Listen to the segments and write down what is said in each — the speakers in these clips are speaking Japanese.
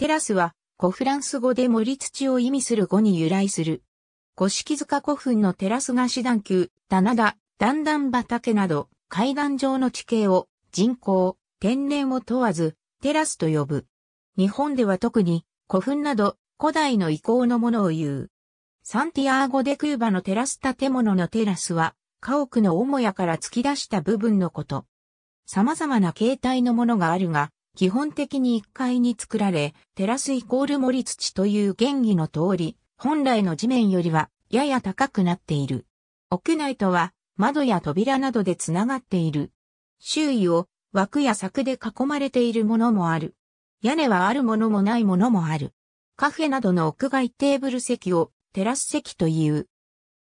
テラスは、古フランス語で森土を意味する語に由来する。五色塚古墳のテラス菓子段球、棚田、段々畑など、海岸上の地形を人工、天然を問わず、テラスと呼ぶ。日本では特に古墳など古代の遺構のものを言う。サンティアーゴ・デ・クーバのテラス建物のテラスは、家屋の母屋から突き出した部分のこと。様々な形態のものがあるが、基本的に1階に作られ、テラスイコール森土という原義の通り、本来の地面よりはやや高くなっている。屋内とは窓や扉などでつながっている。周囲を枠や柵で囲まれているものもある。屋根はあるものもないものもある。カフェなどの屋外テーブル席をテラス席という。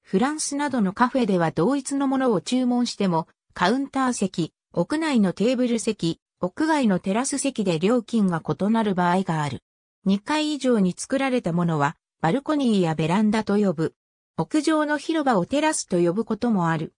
フランスなどのカフェでは同一のものを注文しても、カウンター席、屋内のテーブル席、屋外のテラス席で料金が異なる場合がある。2階以上に作られたものは、バルコニーやベランダと呼ぶ。屋上の広場をテラスと呼ぶこともある。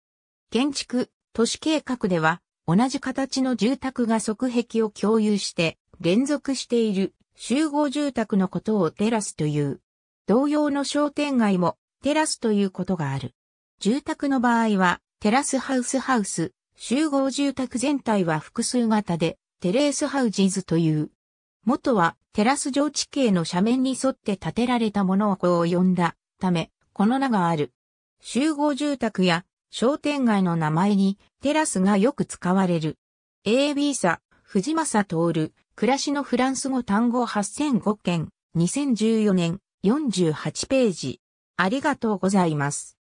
建築、都市計画では、同じ形の住宅が側壁を共有して、連続している集合住宅のことをテラスという。同様の商店街もテラスということがある。住宅の場合は、テラスハウスハウス、集合住宅全体は複数型で、テレースハウジーズという。元はテラス上地形の斜面に沿って建てられたものをこう呼んだため、この名がある。集合住宅や商店街の名前にテラスがよく使われる。AB さ、藤正徹、暮らしのフランス語単語8005件、2014年48ページ。ありがとうございます。